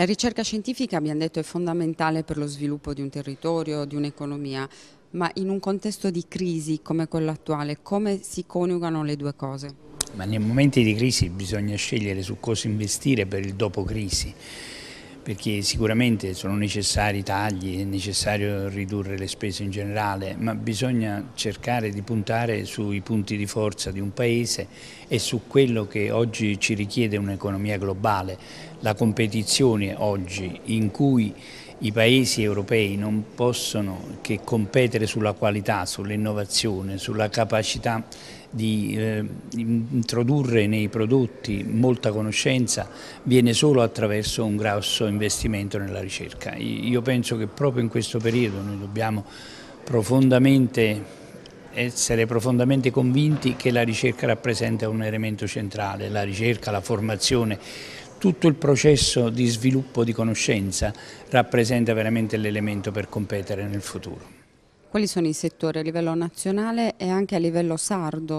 La ricerca scientifica, abbiamo detto, è fondamentale per lo sviluppo di un territorio, di un'economia, ma in un contesto di crisi come quello attuale, come si coniugano le due cose? Ma nei momenti di crisi bisogna scegliere su cosa investire per il dopo crisi perché sicuramente sono necessari tagli, è necessario ridurre le spese in generale, ma bisogna cercare di puntare sui punti di forza di un Paese e su quello che oggi ci richiede un'economia globale. La competizione oggi in cui i paesi europei non possono che competere sulla qualità, sull'innovazione, sulla capacità di eh, introdurre nei prodotti molta conoscenza viene solo attraverso un grosso investimento nella ricerca. Io penso che proprio in questo periodo noi dobbiamo profondamente essere profondamente convinti che la ricerca rappresenta un elemento centrale, la ricerca, la formazione tutto il processo di sviluppo di conoscenza rappresenta veramente l'elemento per competere nel futuro. Quali sono i settori a livello nazionale e anche a livello sardo?